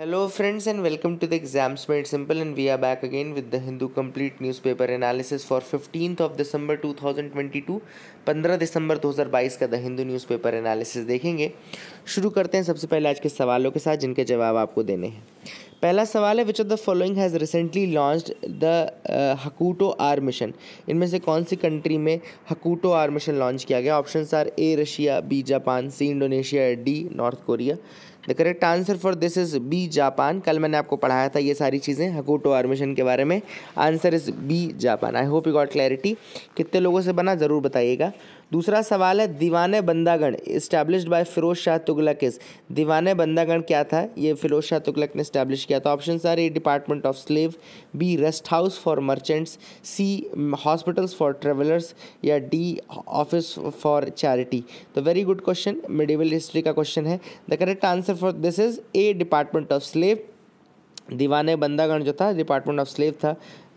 Hello friends and welcome to the exams made simple and we are back again with the Hindu complete newspaper analysis for 15th of December 2022 15 दिसंबर 2022 का the Hindu newspaper analysis देखेंगे शुरू करते हैं सबसे पहले आज के सवालों के साथ जिनके जवाब आपको देने हैं पहला सवाल है which of the following has recently launched the Hakuto R mission इनमें से कौन सी कंट्री में हकूटो आर मिशन लॉन्च किया गया option are A Russia B Japan C Indonesia D North Korea the correct answer for this is B Japan कल मैंने आपको पढ़ाया था ये सारी चीज़ें हकूटो आर्मिशन के बारे में answer is B Japan I hope you got clarity कितने लोगों से बना ज़रूर बताइएगा दूसरा सवाल है दीवान बंदागण इस्टेब्लिश बाय फिरोज शाह तुगलक इस दीवान बंदागण क्या था ये फिरोज शाह तुगलक ने इस्टेब्लिश किया था option are A department of slave B rest house for merchants C hospitals for travellers या डी ऑफिस फॉर चैरिटी तो very good question medieval history का क्वेश्चन है the correct answer for this is A department of slave Diwane Bandagan जो था department of slave था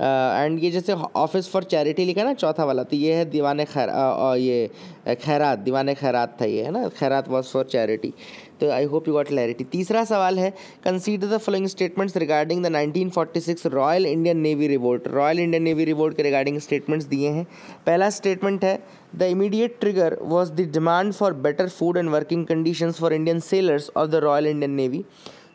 and uh, ये जैसे office for charity लिखा ना चौथा वाला तो ये है दीवान खैर uh, uh, ये खैरात दीवान खैरात था ये है ना खैरात वॉज फॉर चैरिटी तो I hope you got clarity तीसरा सवाल है consider the following statements regarding the 1946 Royal Indian Navy revolt Royal Indian Navy revolt के रिगार्डिंग स्टेटमेंट्स दिए हैं पहला स्टेटमेंट है the immediate trigger was the demand for better food and working condition for Indian sailors of the Royal Indian Navy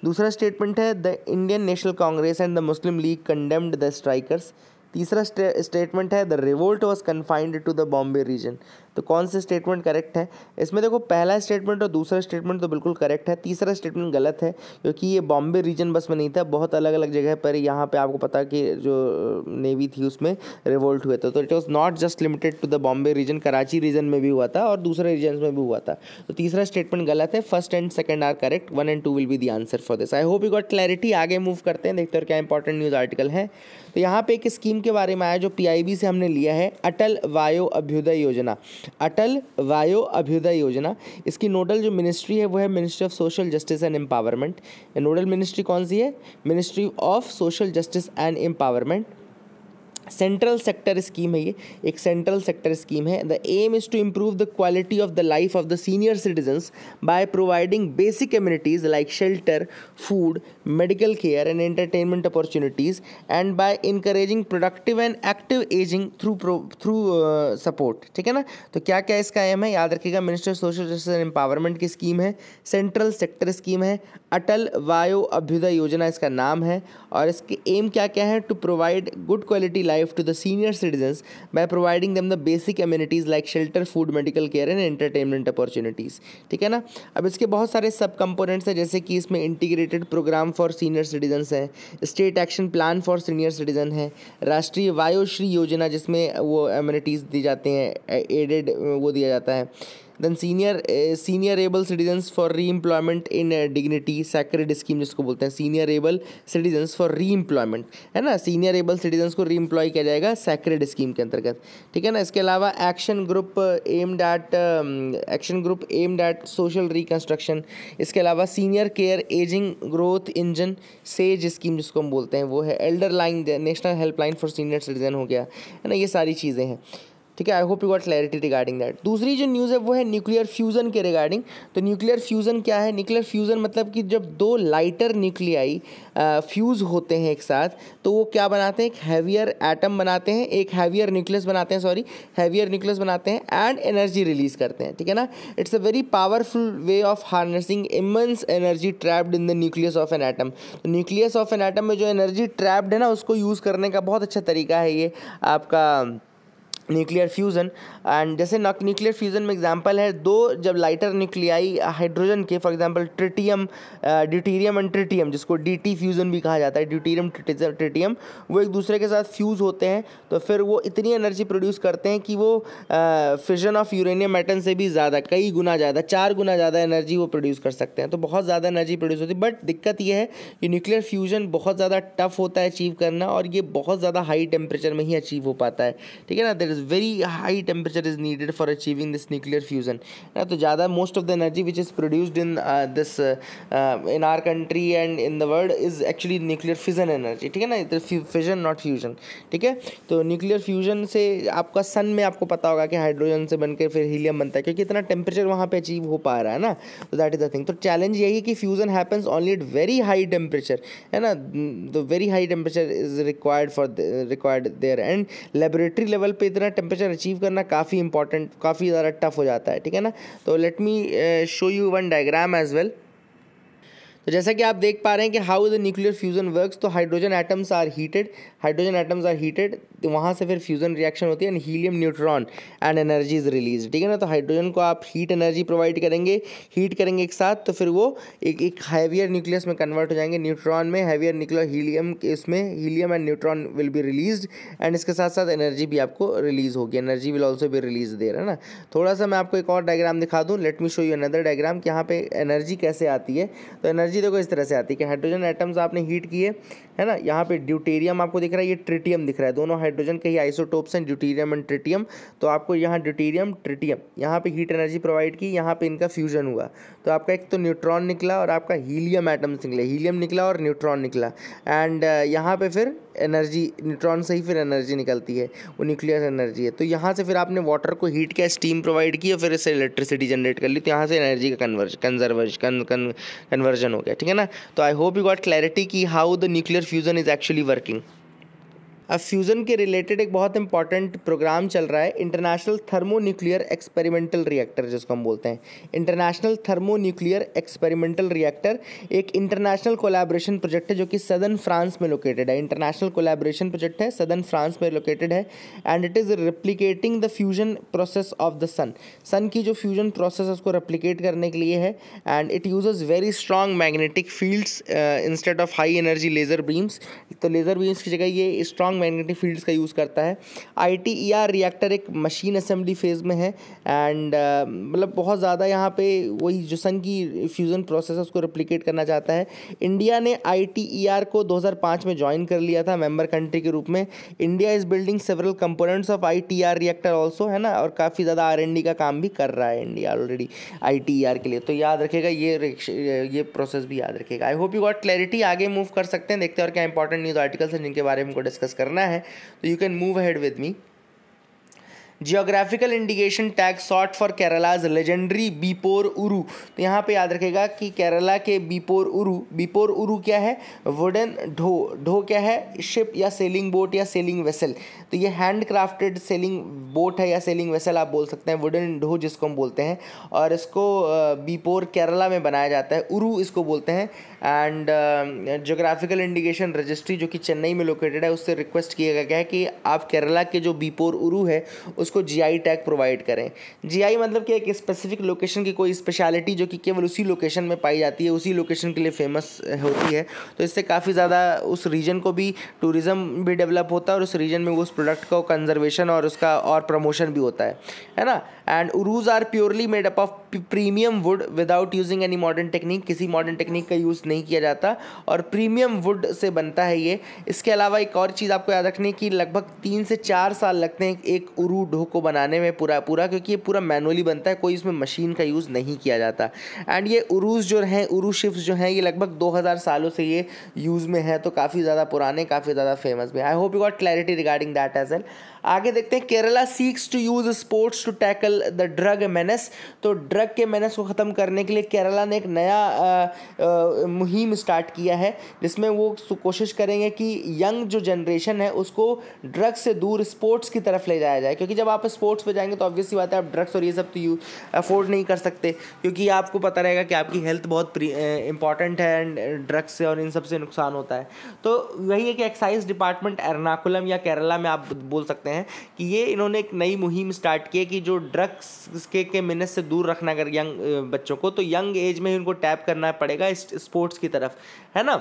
दूसरा statement है the Indian National Congress and the Muslim League condemned the strikers तीसरा statement है the revolt was confined to the Bombay region तो कौन से statement correct है इसमें देखो पहला स्टेटमेंट और दूसरा स्टेटमेंट तो बिल्कुल करेक्ट है तीसरा स्टेटमेंट गलत है क्योंकि ये बॉम्बे रीजन बस में नहीं था बहुत अलग अलग जगह पर यहाँ पे आपको पता कि जो नेवी थी उसमें रिवोल्ट हुए थे तो it was not just limited to the Bombay region Karachi region में भी हुआ था और दूसरे रीजन में भी हुआ था तो तीसरा स्टेटमेंट गलत है first and second are correct one and two will be the answer for this I hope you got clarity आगे मूव करते हैं देखते हैं क्या इंपॉर्टेंट न्यूज़ आर्टिकल है तो यहाँ पे एक स्कीम के बारे में आया जो पीआईबी से हमने लिया है अटल वायो अभ्युदय योजना अटल वायो अभ्युदय योजना इसकी नोडल जो मिनिस्ट्री है वो है ministry of social justice and empowerment nodal ministry कौन सी है ministry of social justice and empowerment central sector scheme है ये एक सेंट्रल सेक्टर स्कीम है the aim is to improve the quality of the life of the senior citizens by providing basic communities like shelter food medical care and entertainment opportunities and by encouraging productive and active ageing through through support ठीक है ना तो क्या क्या इसका M है याद रखिएगा minister social justice and empowerment की स्कीम है सेंट्रल सेक्टर स्कीम है अटल वायो अभ्युदय योजना इसका नाम है और इसके एम क्या क्या है to provide good quality life life to the senior citizens by providing them the basic amenities like shelter, food, medical care and entertainment opportunities. ठीक है ना अब इसके बहुत सारे सब कंपोनेंट्स हैं जैसे कि इसमें integrated programme for senior citizens हैं state action plan for senior citizen है राष्ट्रीय वायुश्री योजना जिसमें वो एम्यूनिटीज़ दी जाती हैं एडेड वो दिया जाता है then senior senior able citizens for reemployment in dignity sacred scheme जिसको बोलते हैं senior able citizens for reemployment है ना सीनियर एबल सिटीजन्स को री एम्प्लॉय किया जाएगा सैक्रेड स्कीम के अंतर्गत ठीक है ना इसके अलावा action group aimed at action group aimed at social reconstruction इसके अलावा senior care ageing growth engine sage scheme जिसको हम बोलते हैं वो है elder line national helpline for senior citizen हो गया है ना ये सारी चीज़ें हैं ठीक है I hope you got clarity regarding that दूसरी जो न्यूज़ है वो है न्यूक्लियर फ्यूज़न के रिगार्डिंग तो न्यूक्लियर फ्यूज़न क्या है न्यूक्लियर फ्यूज़न मतलब कि जब दो लाइटर न्यूक्लियाई फ्यूज़ होते हैं एक साथ तो वो क्या बनाते हैं एक हैवियर एटम बनाते हैं एक हैवियर न्यूक्लियस बनाते हैं सॉरी हैवियर न्यूक्लियस बनाते हैं एंड एनर्जी रिलीज़ करते हैं ठीक है ना it's a very powerful way of harnessing immense energy trapped in the nucleus of an atom तो न्यूक्लियस ऑफ एन एटम में जो एनर्जी ट्रैप्ड है ना उसको यूज़ करने का बहुत अच्छा तरीका है ये आपका न्यूक्लियर फ्यूज़न एंड जैसे न्यूक्लियर फ्यूज़न में एग्जांपल है दो जब लाइटर न्यूक्लियाई हाइड्रोजन के for example tritium deuterium and tritium जिसको डी टी फ्यूज़न भी कहा जाता है ड्यूटीरियम ट्रिटियम वो एक दूसरे के साथ फ्यूज़ होते हैं तो फिर वो इतनी एनर्जी प्रोड्यूस करते हैं कि वो फ्यूजन ऑफ यूरेनियम मेटन से भी ज़्यादा कई गुना ज़्यादा चार गुना ज़्यादा एनर्जी वो प्रोड्यूस कर सकते हैं तो बहुत ज़्यादा एनर्जी प्रोड्यूस होती है बट दिक्कत यह है कि न्यूक्लियर फ्यूज़न बहुत ज़्यादा टफ होता है अचीव करना और ये बहुत ज़्यादा हाई टेम्परेचर में ही अचीव हो पाता है ठीक है ना देर is very high temperature is needed for achieving this nuclear fusion तो ज़्यादा most of the energy which is produced in uh, this uh, uh, in our country and in the world is actually nuclear fission energy ठीक है ना इधर fission not fusion ठीक है तो nuclear fusion से आपका सन में आपको पता होगा कि हाइड्रोजन से बनकर फिर हीलियम बनता है क्योंकि इतना टेम्परेचर वहाँ पे अचीव हो पा रहा है ना तो दैट इज़ द थिंग तो चैलेंज यही है कि fusion happens only at very high temperature है ना तो very high temperature is required for required there and laboratory level पे इतना अपना टेम्परेचर अचीव करना काफ़ी इंपॉर्टेंट काफ़ी ज़्यादा टफ हो जाता है ठीक है ना तो let me show you one diagram as well तो जैसा कि आप देख पा रहे हैं कि how the nuclear fusion works तो hydrogen atoms are heated hydrogen atoms are heated तो वहाँ से फिर फ्यूज़न रिएक्शन होती है and helium neutron and energy is release ठीक है ना तो हाइड्रोजन को आप हीट एनर्जी प्रोवाइड करेंगे हीट करेंगे एक साथ तो फिर वो एक एक हैवियर न्यूक्लियस में कन्वर्ट हो जाएंगे न्यूट्रॉन में हैवियर न्यूक्लियर हीलियम इसमें helium and neutron will be release एंड इसके साथ साथ एनर्जी भी आपको रिलीज़ होगी एनर्जी विल ऑल्सो भी रिलीज दे रहा है ना थोड़ा सा मैं आपको एक और डायग्राम दिखा दूँ let me show you another diagram कि यहाँ पे एनर्जी कैसे आती है तो एनर्जी देखो इस तरह से आती है कि हाइड्रोजन एटम्स आपने हीट किए है ना यहाँ पे ड्यूटेरियम आपको दिख रहा है ये ट्रिटियम दिख रहा है दोनों हाइड्रोजन के ही आइसोटोप्स हैं ड्यूटेरियम एंड ट्रिटियम तो आपको यहाँ ड्यूटेरियम ट्रिटियम यहाँ पे हीट एनर्जी प्रोवाइड की यहाँ पे इनका फ्यूजन हुआ तो आपका एक तो न्यूट्रॉन निकला और आपका हीलियम एटम्स निकले हीलियम निकला और न्यूट्रॉन निकला एंड यहाँ पे फिर एनर्जी न्यूट्रॉन से ही फिर एनर्जी निकलती है वो न्यूक्लियर एनर्जी है तो यहाँ से फिर आपने वाटर को हीट किया स्टीम प्रोवाइड की और फिर इससे इलेक्ट्रिसिटी जनरेट कर ली तो यहाँ से एनर्जी का कन्वर्ज कन्जर्वर्ज कन्वर्जन हो गया ठीक है ना तो I hope you got clarity कि how the nuclear fusion is actually working अब फ्यूज़न के रिलेटेड एक बहुत इंपॉर्टेंट प्रोग्राम चल रहा है international thermonuclear experimental reactor जिसको हम बोलते हैं इंटरनेशनल थर्मोन्यूक्लियर एक्सपेरिमेंटल रिएक्टर एक इंटरनेशनल कोलैबोरेशन प्रोजेक्ट है जो कि सदर्न फ्रांस में लोकेटेड है इंटरनेशनल कोलैबोरेशन प्रोजेक्ट है सदर्न फ्रांस में लोकेटेड है and it is replicating the fusion process of the sun sun की जो फ्यूजन प्रोसेस है उसको रेप्लीकेट करने के लिए है and it uses very strong magnetic fields instead of high energy laser beams तो लेज़र बीम्स की जगह ये स्ट्रॉन्ग स्ट्रांग मैग्नेटिक फील्ड्स का यूज़ करता है आई रिएक्टर e एक मशीन असेंबली फेज़ में है एंड uh, मतलब बहुत ज़्यादा यहाँ पे वही जो सन की फ्यूज़न प्रोसेस है उसको रिप्लिकेट करना चाहता है इंडिया ने आई e को 2005 में ज्वाइन कर लिया था मेम्बर कंट्री के रूप में India is building several components of I reactor also है ना और काफ़ी ज़्यादा आर का काम भी कर रहा है इंडिया ऑलरेडी आई के लिए तो याद रखेगा ये ये प्रोसेस भी याद रखेगा I hope you got clarity आगे मूव कर सकते हैं देखते हैं और क्या इंपॉर्टेंट न्यूज़ आर्टिकल्स हैं जिनके बारे में हमको डिस्कस कर करना है तो you can move ahead with me geographical indication tag sought for Kerala's legendary Beypore uru तो यहाँ पे याद रखेगा कि केरला के बीपोर उरु बीपोर उरु क्या है वुडन ढो ढो क्या है शिप या सेलिंग बोट या सेलिंग वेसल तो ये हैंड क्राफ्टेड सेलिंग बोट है या सेलिंग वेसल आप बोल सकते हैं वुडन ढो जिसको हम बोलते हैं और इसको बीपोर केरला में बनाया जाता है उरु इसको बोलते हैं एंड जोग्राफिकल इंडिकेशन रजिस्ट्री जो कि चेन्नई में लोकेटेड है उससे रिक्वेस्ट किया गया है कि आप केरला के जो बीपोर उरू है उसको जीआई टैग प्रोवाइड करें जीआई मतलब कि एक स्पेसिफिक लोकेशन की कोई स्पेशलिटी जो कि केवल उसी लोकेशन में पाई जाती है उसी लोकेशन के लिए फेमस होती है तो इससे काफ़ी ज़्यादा उस रीजन को भी टूरिज़म भी डेवलप होता है और उस रीजन में उस प्रोडक्ट का कंजर्वेशन और उसका और प्रमोशन भी होता है है ना and urus are purely made up of premium wood without using any modern technique किसी मॉडर्न टेक्निक का यूज़ नहीं किया जाता और प्रीमियम वुड से बनता है ये इसके अलावा एक और चीज़ आपको याद रखनी है कि लगभग तीन से चार साल लगते हैं एक उरू ढो को बनाने में पूरा पूरा क्योंकि ये पूरा मैनुअली बनता है कोई इसमें मशीन का यूज़ नहीं किया जाता एंड ये उरूज जो हैं उरू शिफ्ट जो हैं ये लगभग दो सालों से ये यूज़ में है तो काफ़ी ज़्यादा पुराने काफ़ी ज़्यादा फेमस भी I hope you got clarity regarding that as well आगे देखते हैं Kerala seeks to use sports to tackle the drug menace तो ड्रग के मैनस को ख़त्म करने के लिए केरला ने एक नया मुहिम स्टार्ट किया है जिसमें वो कोशिश करेंगे कि यंग जो जनरेशन है उसको ड्रग से दूर स्पोर्ट्स की तरफ ले जाया जाए क्योंकि जब आप स्पोर्ट्स पर जाएंगे तो ऑब्वियसली बात है आप ड्रग्स और ये सब तो यू अफोर्ड नहीं कर सकते क्योंकि आपको पता रहेगा कि आपकी हेल्थ बहुत इंपॉर्टेंट है एंड ड्रग्स से और इन सब से नुकसान होता है तो वही है कि एक्साइज डिपार्टमेंट एर्नाकुलम या केरला में आप बोल सकते हैं हैं कि ये इन्होंने एक नई मुहिम स्टार्ट की है कि जो ड्रग्स के के मिनस से दूर रखना अगर यंग बच्चों को तो यंग एज में ही उनको टैप करना पड़ेगा स्पोर्ट्स की तरफ है ना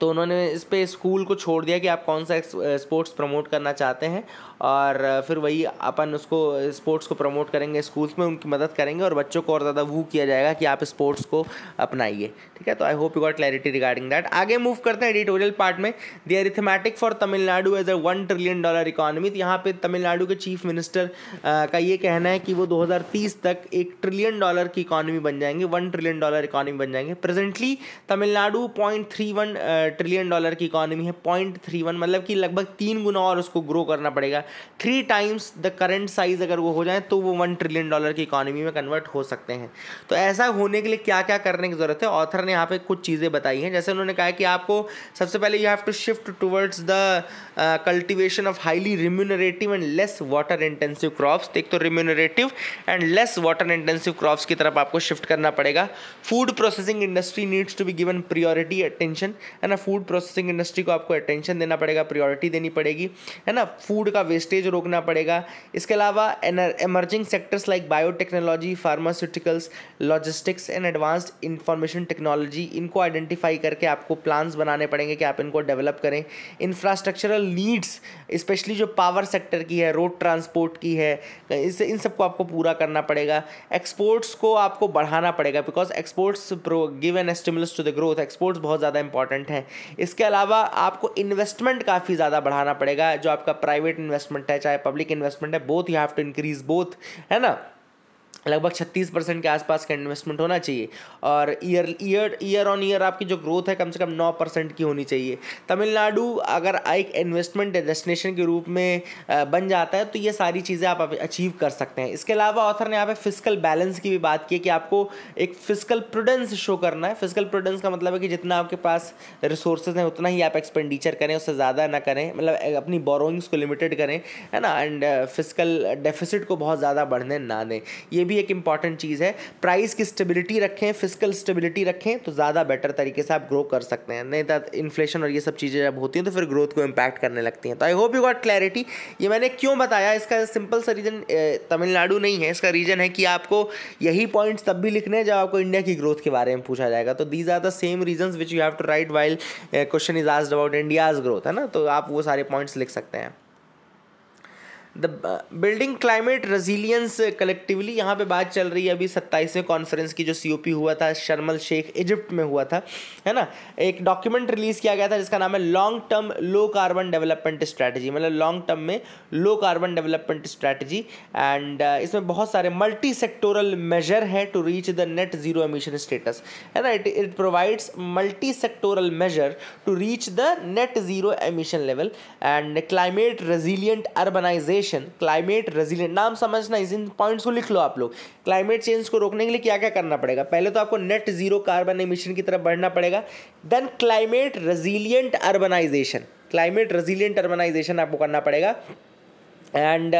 तो उन्होंने इस पर स्कूल को छोड़ दिया कि आप कौन सा स्पोर्ट्स प्रमोट करना चाहते हैं और फिर वही अपन उसको स्पोर्ट्स को प्रमोट करेंगे स्कूल्स में उनकी मदद करेंगे और बच्चों को और ज़्यादा वो किया जाएगा कि आप स्पोर्ट्स को अपनाइए ठीक है तो I hope you got clarity regarding that आगे मूव करते हैं एडिटोरियल पार्ट में the arithmetic for Tamil Nadu as a one trillion dollar economy तो यहाँ पर तमिलनाडु के चीफ मिनिस्टर का ये कहना है कि वो दो तक एक ट्रिलियन डॉलर की इकॉनमी बन जाएंगे वन ट्रिलियन डॉलर इकॉनमी बन जाएंगे presently Tamil Nadu point three one trillion dollar की इकॉनमी है पॉइंट थ्री वन मतलब कि लगभग तीन गुना और उसको ग्रो करना पड़ेगा three times the current size अगर वो हो जाए तो वो वन ट्रिलियन डॉलर की इकॉनमी में कन्वर्ट हो सकते हैं तो ऐसा होने के लिए क्या क्या करने की ज़रूरत है ऑथर ने यहाँ पर कुछ चीज़ें बताई हैं जैसे उन्होंने कहा कि आपको सबसे पहले you have to shift towards the cultivation of highly remunerative and less water intensive crops एक तो remunerative and less water intensive crops की तरफ आपको शिफ्ट करना पड़ेगा food processing industry needs to be given priority attention है ना food processing industry को आपको अटेंशन देना पड़ेगा प्रायोरिटी देनी पड़ेगी है ना फूड का वेस्टेज रोकना पड़ेगा इसके अलावा emerging sectors like biotechnology pharmaceuticals logistics and advanced information technology इनको आइडेंटिफाई करके आपको प्लान्स बनाने पड़ेंगे कि आप इनको डेवलप करें इंफ्रास्ट्रक्चरल नीड्स स्पेशली जो पावर सेक्टर की है रोड ट्रांसपोर्ट की है इस इन सबको आपको पूरा करना पड़ेगा एक्सपोर्ट्स को आपको बढ़ाना पड़ेगा because exports give an stimulus to the growth exports बहुत ज़्यादा इंपॉर्टेंट है है इसके अलावा आपको इन्वेस्टमेंट काफ़ी ज़्यादा बढ़ाना पड़ेगा जो आपका प्राइवेट इन्वेस्टमेंट है चाहे पब्लिक इन्वेस्टमेंट है both you have to increase both है ना लगभग 36 परसेंट के आसपास का इन्वेस्टमेंट होना चाहिए और year year year on year आपकी जो ग्रोथ है कम से कम 9 परसेंट की होनी चाहिए तमिलनाडु अगर एक इन्वेस्टमेंट डेस्टिनेशन के रूप में बन जाता है तो ये सारी चीज़ें आप अचीव कर सकते हैं इसके अलावा ऑथर ने यहाँ पे फिजिकल बैलेंस की भी बात की है कि आपको एक फिजिकल प्रूडेंस शो करना है फिजिकल प्रूडेंस का मतलब है कि जितना आपके पास रिसोर्सेज हैं उतना ही आप एक्सपेंडिचर करें उससे ज़्यादा ना करें मतलब अपनी बोरोइंग्स को लिमिटेड करें है ना एंड फिजिकल डेफिसिट को बहुत ज़्यादा बढ़ने ना दें ये भी एक इंपॉर्टेंट चीज़ है प्राइस की स्टेबिलिटी रखें फिजिकल स्टेबिलिटी रखें तो ज़्यादा बेटर तरीके से आप ग्रो कर सकते हैं नहीं तो इन्फ्लेशन और ये सब चीज़ें जब होती हैं तो फिर ग्रोथ को इम्पैक्ट करने लगती हैं तो I hope you got clarity ये मैंने क्यों बताया इसका सिंपल सा रीज़न तमिलनाडु नहीं है इसका रीज़न है कि आपको यही पॉइंट्स तब भी लिखने हैं जब आपको इंडिया की ग्रोथ के बारे में पूछा जाएगा तो these are the same reason which you have to write while question is आज अबाउट इंडियाज़ ग्रोथ है ना तो आप वो सारे पॉइंट्स लिख सकते हैं the building climate resilience collectively यहाँ पे बात चल रही है अभी सत्ताईसवें कॉन्फ्रेंस की जो सीओपी हुआ था शर्मल शेख इजिप्ट में हुआ था है ना एक डॉक्यूमेंट रिलीज़ किया गया था जिसका नाम है long term low carbon development strategy मतलब लॉन्ग टर्म में low carbon development strategy and इसमें बहुत सारे मल्टी सेक्टोरल मेजर हैं to reach the net zero emission status है ना it it provides multi sectoral measure to reach the net zero emission level and climate resilient urbanization adaptation climate resilient नाम समझना इस इन points को लिख लो आप लोग क्लाइमेट चेंज को रोकने के लिए क्या क्या करना पड़ेगा पहले तो आपको नेट जीरो कार्बन एमिशन की तरफ बढ़ना पड़ेगा then climate resilient urbanization climate resilient urbanization आपको करना पड़ेगा and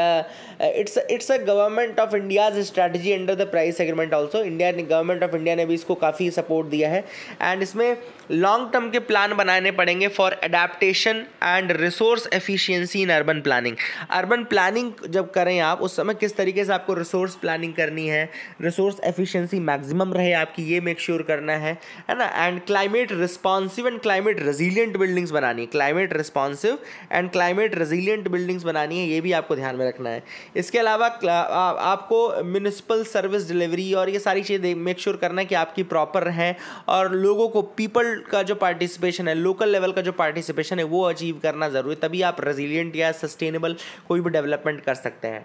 it's it's a government of India's India's under the Paris agreement also India ने गवर्नमेंट ऑफ इंडिया ने भी इसको काफ़ी सपोर्ट दिया है एंड इसमें लॉन्ग टर्म के प्लान बनाने पड़ेंगे for adaptation and resource efficiency in urban planning urban planning जब करें आप उस समय किस तरीके से आपको रिसोर्स प्लानिंग करनी है रिसोर्स एफिशिएंसी मैक्सिमम रहे आपकी ये मेक श्योर sure करना है है ना and climate responsive and climate resilient buildings बनानी है climate responsive and climate resilient buildings बनानी है ये भी आपको ध्यान में रखना है इसके अलावा आपको म्यूनिसिपल सर्विस डिलीवरी और ये सारी चीज़ें मेक श्योर करना है कि आपकी प्रॉपर हैं और लोगों को पीपल का जो पार्टिसिपेशन है लोकल लेवल का जो पार्टिसिपेशन है वो अचीव करना ज़रूरी है तभी आप रेजिलियंट या सस्टेनेबल कोई भी डेवलपमेंट कर सकते हैं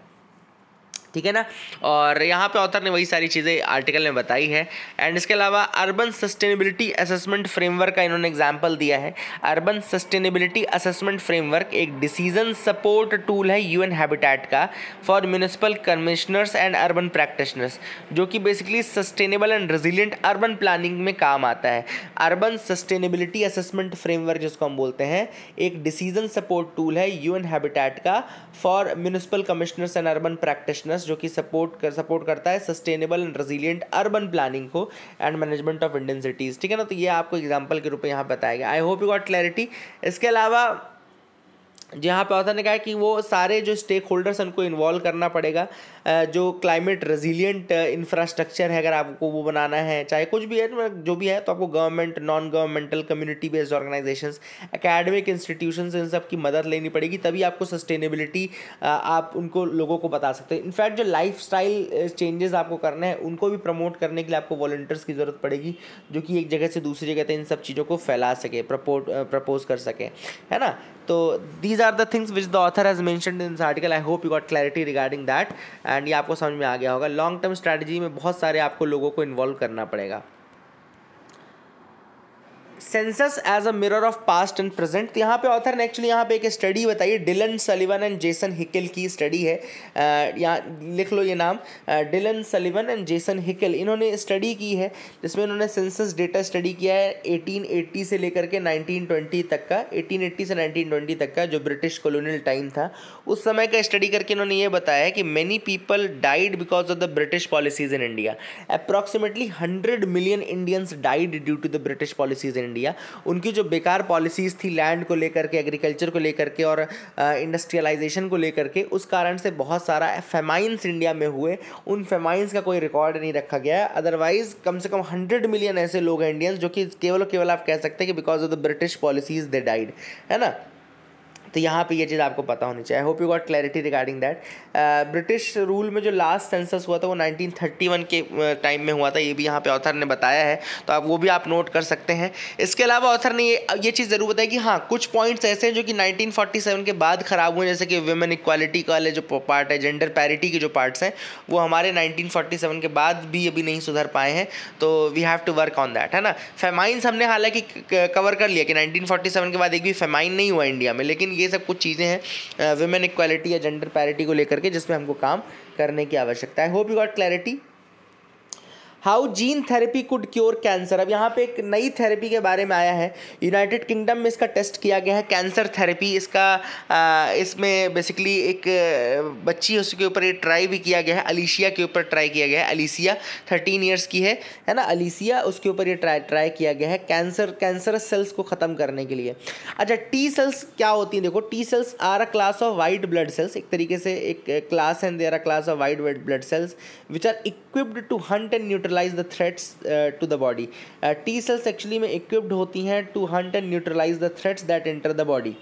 ठीक है ना और यहाँ पे ऑथर ने वही सारी चीज़ें आर्टिकल में बताई है एंड इसके अलावा अर्बन सस्टेनेबिलिटी असेसमेंट फ्रेमवर्क का इन्होंने एग्जांपल दिया है अर्बन सस्टेनेबिलिटी असेसमेंट फ्रेमवर्क एक डिसीजन सपोर्ट टूल है यूएन हैबिटेट का for municipal commissioners and urban practitioners जो कि basically sustainable and resilient urban planning में काम आता है अर्बन सस्टेनेबिलिटी असेसमेंट फ्रेमवर्क जिसको हम बोलते हैं एक डिसीजन सपोर्ट टूल है यू हैबिटेट का for municipal commissioners and urban practitioners focus जो कि सपोर्ट कर सपोर्ट करता है sustainable and resilient urban planning को and management of Indian cities ठीक है ना तो ये आपको एग्जाम्पल के रूप में यहाँ बताया गया I hope you got clarity इसके अलावा जहाँ पे ऑथर ने कहा कि वो सारे जो स्टेक होल्डर्स उनको इन्वॉल्व करना पड़ेगा जो क्लाइमेट रेजिलियंट इंफ्रास्ट्रक्चर है अगर आपको वो बनाना है चाहे कुछ भी है तो मतलब जो भी है तो आपको government non governmental community based organization academic institution इन सब की मदद लेनी पड़ेगी तभी आपको सस्टेनेबिलिटी आप उनको लोगों को बता सकते हैं इनफैक्ट जो लाइफ स्टाइल चेंजेस आपको करना है उनको भी प्रमोट करने के लिए आपको वॉल्टियर्स की ज़रूरत पड़ेगी जो कि एक जगह से दूसरी जगह तक इन सब चीज़ों को फैला सके प्रपोज कर सके है ना तो these are the things which the author has mention in article I hope you got clarity regarding that and ये आपको समझ में आ गया होगा लॉन्ग टर्म स्ट्रैटेजी में बहुत सारे आपको लोगों को इन्वॉल्व करना पड़ेगा census as a mirror of past and present तो यहाँ पे ऑथर ने एक्चुअली यहाँ पे एक स्टडी बताई Dylan Sullivan and Jason Hickel की स्टडी है यहाँ लिख लो ये नाम Dylan Sullivan and Jason Hickel इन्होंने स्टडी की है जिसमें इन्होंने सेंसस डेटा स्टडी किया है 1880 से लेकर के 1920 तक का 1880 से 1920 तक का जो ब्रिटिश कॉलोनियल टाइम था उस समय का स्टडी करके इन्होंने ये बताया कि many people died because of the British policies in India approximately hundred million Indians died due to the British policies in India उनकी जो बेकार पॉलिसीज़ थी लैंड को लेकर के एग्रीकल्चर को लेकर के और इंडस्ट्रियलाइजेशन को लेकर के उस कारण से बहुत सारा फेमाइंस इंडिया में हुए उन फेमाइंस का कोई रिकॉर्ड नहीं रखा गया है अदरवाइज़ कम से कम हंड्रेड मिलियन ऐसे लोग हैं इंडियंस जो कि केवल केवल आप कह सकते हैं कि because of the British policies they died है ना तो यहाँ पे ये चीज़ आपको पता होनी चाहिए I hope you got clarity regarding that British rule में जो लास्ट सेंसस हुआ था वो 1931 के टाइम uh, में हुआ था ये भी यहाँ पे ऑथर ने बताया है तो आप वो भी आप नोट कर सकते हैं इसके अलावा ऑथर ने ये ये चीज़ ज़रूर बताई कि हाँ कुछ पॉइंट्स ऐसे हैं जो कि नाइनटीन के बाद ख़राब हुए जैसे कि वुमेन इक्वालिटी वाले जो पार्ट है जेंडर पैरिटी के जो पार्ट्स हैं वो हमारे नाइनटीन के बाद भी अभी नहीं सुधर पाए हैं तो we have to work on that है ना फेमाइंस हमने हालांकि कवर कर लिया कि नाइनटीन के बाद एक भी फेमाइन नहीं हुआ इंडिया में लेकिन ये ये सब कुछ चीज़ें हैं वुमेन इक्वालिटी या जेंडर पैरिटी को लेकर के जिसमें हमको काम करने की आवश्यकता है hope you got clarity how gene therapy could cure cancer अब यहाँ पे एक नई थेरेपी के बारे में आया है यूनाइटेड किंगडम में इसका टेस्ट किया गया है कैंसर थेरेपी इसका आ, इसमें बेसिकली एक बच्ची उसके ऊपर ये ट्राई भी किया गया है अलीशिया के ऊपर ट्राई किया गया है अलीसिया थर्टीन ईयर्स की है है ना अलीसिया उसके ऊपर ये ट्राई ट्राई किया गया है कैंसर कैंसर सेल्स को ख़त्म करने के लिए अच्छा टी सेल्स क्या होती हैं देखो T cells are a class of white blood cells एक तरीके से एक class and there a class of white blood cells which are equipped to hunt and neutral neutralize the threats to the body T cells actually में equipped होती हैं to hunt and neutralize the threats that enter the body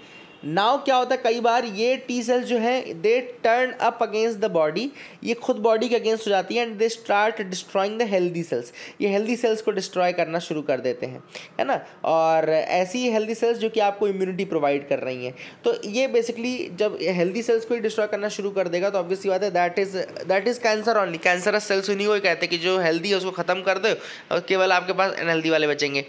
now क्या होता है कई बार ये T cells जो हैं they turn up against the body ये खुद बॉडी के अगेंस्ट हो जाती है and they start destroying the healthy cells ये हेल्दी सेल्स को डिस्ट्रॉय करना शुरू कर देते हैं है ना और ऐसी हेल्दी सेल्स जो कि आपको इम्यूनिटी प्रोवाइड कर रही हैं तो ये बेसिकली जब हेल्दी सेल्स को डिस्ट्रॉय करना शुरू कर देगा तो ऑब्वियसली बात है that is that is cancer only cancer cells नहीं को कहते कि जो हेल्दी है उसको ख़त्म कर दो और केवल आपके पास अनहेल्दी वाले बचेंगे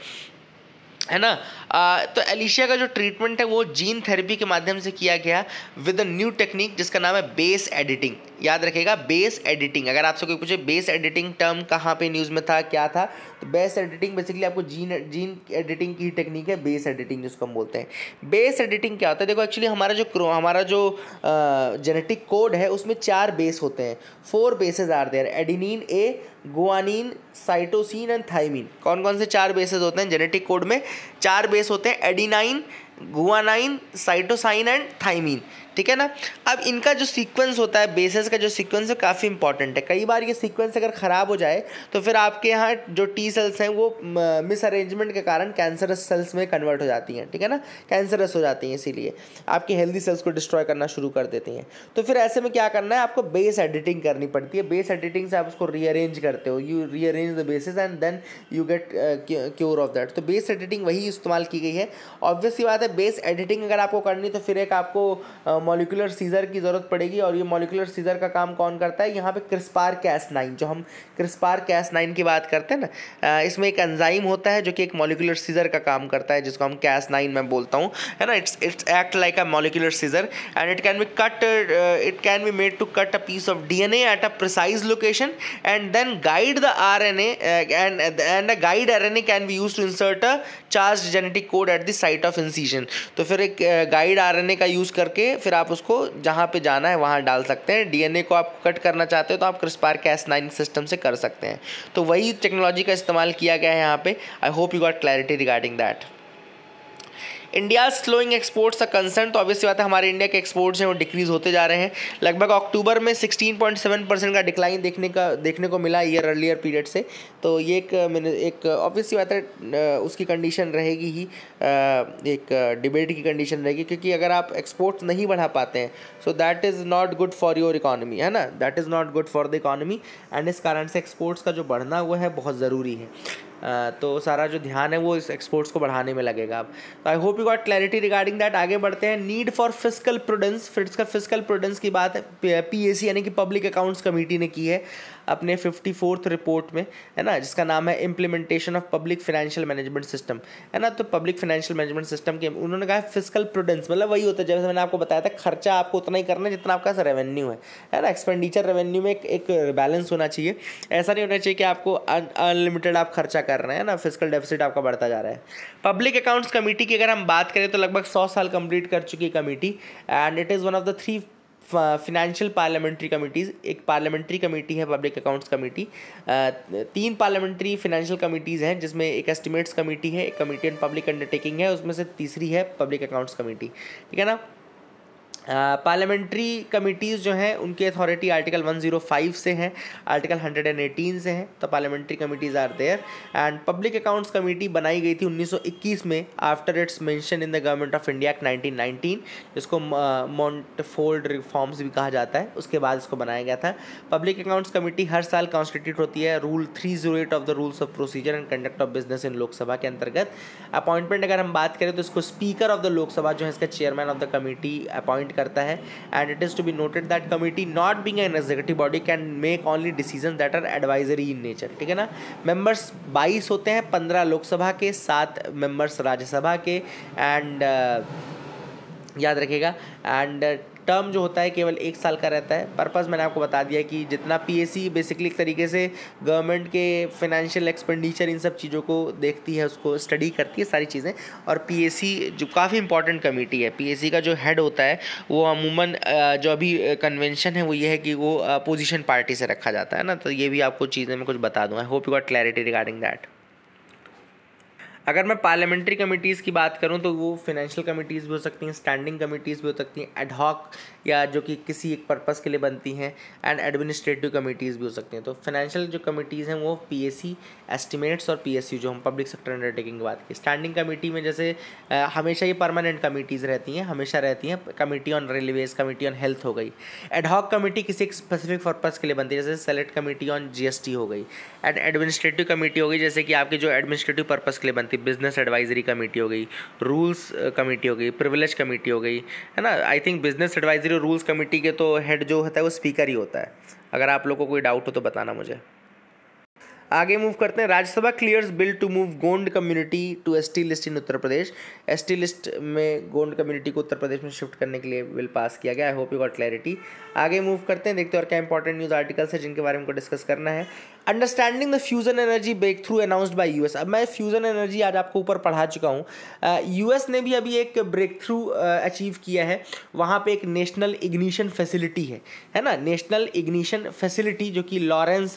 है ना तो एलिशिया का जो ट्रीटमेंट है वो जीन थेरेपी के माध्यम से किया गया विद अ न्यू टेक्निक जिसका नाम है बेस एडिटिंग याद रखेगा बेस एडिटिंग अगर आपसे कोई पूछे बेस एडिटिंग टर्म कहाँ पे न्यूज़ में था क्या था तो बेस एडिटिंग बेसिकली आपको जीन जीन एडिटिंग की टेक्निक है बेस एडिटिंग जिसको हम बोलते हैं बेस एडिटिंग क्या होता है देखो एक्चुअली हमारा जो हमारा जो जेनेटिक कोड है उसमें चार बेस होते हैं four bases are there adenine A guanine cytosine and thymine कौन कौन से चार बेसेस होते हैं जेनेटिक कोड में चार बेस होते हैं adenine guanine cytosine and thymine ठीक है ना अब इनका जो सीक्वेंस होता है बेसिस का जो सीक्वेंस है काफ़ी इंपॉर्टेंट है कई बार ये सीक्वेंस अगर ख़राब हो जाए तो फिर आपके यहाँ जो टी सेल्स हैं वो मिस अरेंजमेंट के कारण कैंसरस सेल्स में कन्वर्ट हो जाती हैं ठीक है ना कैंसरस हो जाती हैं इसीलिए आपकी हेल्दी सेल्स को डिस्ट्रॉय करना शुरू कर देती हैं तो फिर ऐसे में क्या करना है आपको बेस एडिटिंग करनी पड़ती है बेस एडिटिंग से आप उसको रीअरेंज करते हो you rearrange the bases and then you get cure of that तो बेस एडिटिंग वही इस्तेमाल की गई है ऑब्वियसली बात है बेस एडिटिंग अगर आपको करनी तो फिर एक आपको मॉलिकुलर सीज़र की ज़रूरत पड़ेगी और ये मॉलिकुलर सीज़र का काम कौन करता है यहाँ पे क्रिस्पार कैस नाइन जो हम क्रिस्पार कैस नाइन की बात करते हैं ना इसमें एक एंजाइम होता है जो कि एक मॉलिकुलर सीज़र का काम करता है जिसको हम कैस नाइन में बोलता हूँ है ना it's it's act like a molecular scissor and it can be cut it can be made to cut a piece of D N at a precise location and then guide the R N and and a guide R N A can be use to insert a charge genetic code at the site of incision तो फिर एक guide R N ए का use करके फिर फिर आप उसको जहाँ पे जाना है वहाँ डाल सकते हैं डीएनए को आप कट करना चाहते हो तो आप क्रिस्पार एस नाइन सिस्टम से कर सकते हैं तो वही टेक्नोलॉजी का इस्तेमाल किया गया है यहाँ पे I hope you got clarity regarding that India slowing exports का कंसर्न तो ऑब्वियसली बात है हमारे इंडिया के एक्सपोर्ट्स हैं वो डिक्रीज होते जा रहे हैं लगभग अक्टूबर में 16.7 परसेंट का डिक्लाइन देखने का देखने को मिला ईयर अर्लियर पीरियड से तो ये एक मैंने एक ऑब्वियसली बात है उसकी कंडीशन रहेगी ही एक डिबेट की कंडीशन रहेगी क्योंकि अगर आप एक्सपोर्ट्स नहीं बढ़ा पाते हैं so that is not good for your economy है ना that is not good for the economy and इस कारण से एक्सपोर्ट्स का जो बढ़ना हुआ है बहुत ज़रूरी है तो सारा जो ध्यान है वो इस एक्सपोर्ट्स को बढ़ाने में लगेगा अब I hope you got clarity regarding that आगे बढ़ते हैं need for physical prudence physical physical prudence की बात पी सी यानी कि पब्लिक अकाउंट्स कमेटी ने की है अपने फिफ्टी फोर्थ रिपोर्ट में है ना जिसका नाम है implementation of public financial management system है ना तो पब्लिक फाइनेंशियल मैनेजमेंट सिस्टम के उन्होंने कहा फिजिकल प्रोडेंस मतलब वही होता है जैसे मैंने आपको बताया था खर्चा आपको उतना ही करना है जितना आपका रेवेन्यू है है ना एक्सपेंडिचर रेवेन्यू में एक, एक बैलेंस होना चाहिए ऐसा नहीं होना चाहिए कि आपको अनलिमिटेड आप खर्चा कर कर रहे हैं ना फिजिकल डेफिसिट आपका बढ़ता जा रहा है पब्लिक अकाउंट्स कमेटी की अगर हम बात करें तो लगभग सौ साल कंप्लीट कर चुकी है committee and it is one of the three financial parliamentary committees एक पार्लियामेंट्री कमेटी है पब्लिक अकाउंट्स कमेटी तीन पार्लियामेंट्री फिनेंशियल कमेटीज़ हैं जिसमें एक एस्टिमेट्स कमेटी है एक कमेटी ऑन पब्लिक अंडरटेकिंग है उसमें से तीसरी है पब्लिक अकाउंट्स कमेटी ठीक है ना पार्लियामेंट्री कमेटीज़ जो हैं उनकी अथॉरिटी आर्टिकल 105 से हैं आर्टिकल 118 से हैं तो parliamentary committees are there and public accounts committee बनाई गई थी 1921 में after its mention in the government of India act 1919 जिसको मॉन्टफोल्ड रिफॉर्म्स भी कहा जाता है उसके बाद इसको बनाया गया था पब्लिक अकाउंट्स कमेटी हर साल कॉन्स्टिट्यूट होती है rule three of the rules of procedure and conduct of business in Lok Sabha के अंतर्गत अपॉइंटमेंट अगर हम बात करें तो इसको स्पीकर ऑफ द लोकसभा जो है इसका chairman of the committee appoint करता है and it is to be noted that committee not being an executive body can make only decision that are advisory in nature ठीक है ना मेंबर्स बाईस होते हैं पंद्रह लोकसभा के सात मेंबर्स राज्यसभा के एंड uh, याद रखेगा एंड टर्म जो होता है केवल एक साल का रहता है पर्पज़ मैंने आपको बता दिया कि जितना सी बेसिकली एक तरीके से गवर्नमेंट के फाइनेंशियल एक्सपेंडिचर इन सब चीज़ों को देखती है उसको स्टडी करती है सारी चीज़ें और सी जो काफ़ी इंपॉर्टेंट कमेटी है सी का जो हेड होता है वो अमूमन जो अभी कन्वेंशन है वो ये है कि वो अपोजिशन पार्टी से रखा जाता है ना तो ये भी आपको चीज़ें मैं कुछ बता दूँ I hope you got clarity regarding that अगर मैं पार्लियामेंट्री कमेटीज़ की बात करूँ तो वो फिनेंशियल कमेटीज़ भी हो सकती हैं स्टैंडिंग कमेटीज़ भी हो सकती हैं एडहॉक या जो कि किसी एक पर्पज़ के लिए बनती हैं एंड एडमिनिस्ट्रेटिव कमेटीज़ भी हो सकती हैं तो फाइनेंशियल जो कमेटीज़ हैं वो पी एस्टिमेट्स और पी जो हम पब्लिक सेक्टर अंडरटेकिंग की बात की स्टैंडिंग कमेटी में जैसे आ, हमेशा ये परमानेंट कमेटीज़ रहती हैं हमेशा रहती हैं committee on railways committee on health हो गई एडहॉक कमेटी किसी एक स्पेसिफिक पर्पज़ के लिए बनती है जैसे सेलेक्ट कमेटी ऑन जी हो गई एंड एडमिनिस्ट्रेटिव कमेटी हो गई जैसे कि आपके जो एडमिनिस्ट्रेटिव पर्पज़ के लिए बनती थी बिजनेस एडवाइजरी कमेटी हो गई रूल्स कमेटी हो गई प्रिविलेज कमेटी हो गई है ना आई थिंक बिजनेस एडवाइजरी और रूल्स कमेटी के तो हेड जो होता है वो स्पीकर ही होता है अगर आप लोगों को कोई डाउट हो तो बताना मुझे आगे मूव करते हैं Rajya Sabha clears bill to move Gond community to S T list in Uttar Pradesh S T list में गोंड कम्युनिटी को उत्तर प्रदेश में शिफ्ट करने के लिए बिल पास किया गया I hope you got clarity आगे मूव करते हैं देखते हैं और क्या इंपॉर्टेंट न्यूज़ आर्टिकल्स है जिनके बारे में डिस्कस करना है understanding the fusion energy breakthrough announced by US अब मैं फ्यूज़न एनर्जी आज आपको ऊपर पढ़ा चुका हूँ यूएस ने भी अभी एक ब्रेक थ्रू अचीव किया है वहाँ पे एक नेशनल इग्निशन फैसिलिटी है है ना नेशनल इग्निशन फैसिलिटी जो कि Lawrence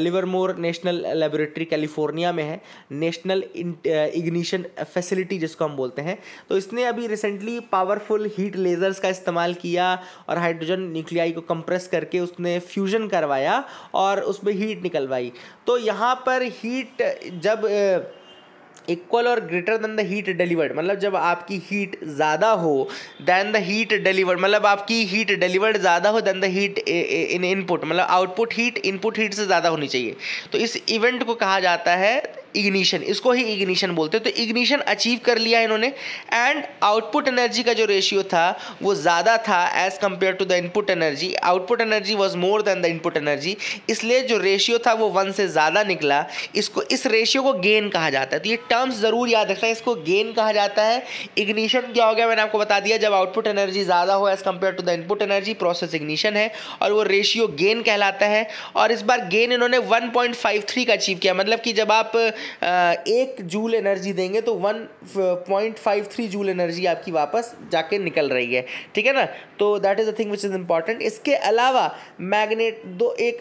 Livermore National Laboratory California में है नेशनल इग्निशन फैसिलिटी जिसको हम बोलते हैं तो इसने अभी रिसेंटली पावरफुल हीट लेज़र्स का इस्तेमाल किया और हाइड्रोजन न्यूक्लियाई को कंप्रेस करके उसने फ्यूजन करवाया और उस उसमें हीट निकलवाई तो यहाँ पर हीट जब इक्वल और greater than the heat delivered मतलब जब आपकी हीट ज़्यादा हो देन द हीट डिलीवर्ड मतलब आपकी हीट डिलीवर्ड ज़्यादा हो then the heat in input मतलब आउटपुट हीट इनपुट हीट से ज़्यादा होनी चाहिए तो इस इवेंट को कहा जाता है इग्निशन इसको ही इग्निशन बोलते हैं तो इग्निशन अचीव कर लिया इन्होंने एंड आउटपुट एनर्जी का जो रेशियो था वो ज़्यादा था as compare to the input energy output energy was more than the input energy इसलिए जो रेशियो था वो वन से ज़्यादा निकला इसको इस रेशियो को गेन कहा जाता है तो ये टर्म्स ज़रूर याद रखना इसको गेन कहा जाता है इग्निशन क्या हो गया मैंने आपको बता दिया जब आउटपुट एनर्जी ज़्यादा हो as compare to the input energy process ignition है और वो रेशियो गेन कहलाता है और इस बार गेन इन्होंने 1.53 का अचीव किया मतलब कि जब आप एक जूल एनर्जी देंगे तो one point five three joule energy आपकी वापस जाके निकल रही है ठीक है ना तो that is a thing which is important इसके अलावा मैग्नेट दो एक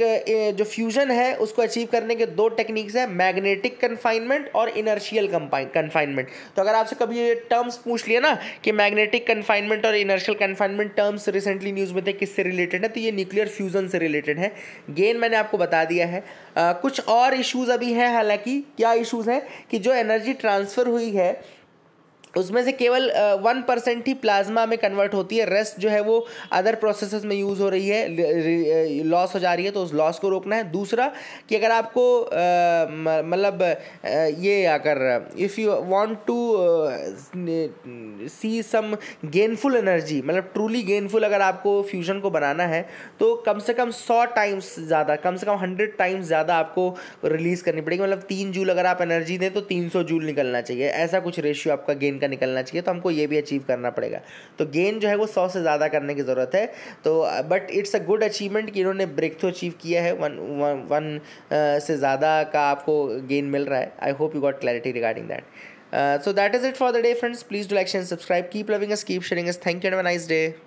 जो फ्यूज़न है उसको अचीव करने के दो टेक्निक्स हैं मैग्नेटिक कन्फाइनमेंट और इनर्शियल कन्फाइनमेंट तो अगर आपसे कभी ये टर्म्स पूछ लिया ना कि मैग्नेटिक कन्फाइनमेंट और inertial confinement terms recently news में थे किससे रिलेटेड है तो ये न्यूक्लियर फ्यूज़न से रिलेटेड है गेन मैंने आपको बता दिया है आ, कुछ और इश्यूज़ अभी हैं हालांकि क्या इशूज़ हैं कि जो एनर्जी ट्रांसफ़र हुई है उसमें से केवल वन परसेंट ही प्लाज्मा में कन्वर्ट होती है रेस्ट जो है वो अदर प्रोसेसेस में यूज़ हो रही है लॉस हो जा रही है तो उस लॉस को रोकना है दूसरा कि अगर आपको मतलब ये अगर if you want to see some gainful energy मतलब ट्रूली गेनफुल अगर आपको फ्यूजन को बनाना है तो कम से कम सौ टाइम्स ज़्यादा कम से कम हंड्रेड टाइम्स ज़्यादा आपको रिलीज़ करनी पड़ेगी मतलब तीन जूल अगर आप एनर्जी दें तो तीन सौ जूल निकलना चाहिए ऐसा कुछ रेशियो आपका गेन का निकलना चाहिए तो हमको ये भी अचीव करना पड़ेगा तो गेन जो है वो सौ से ज़्यादा करने की ज़रूरत है तो but it's a good achievement कि इन्होंने ब्रेक थ्रू अचीव किया है वन वन, वन से ज़्यादा का आपको गेन मिल रहा है I hope you got clarity regarding that so that is it for the day friends please do like and subscribe keep loving us keep sharing us thank you and nice day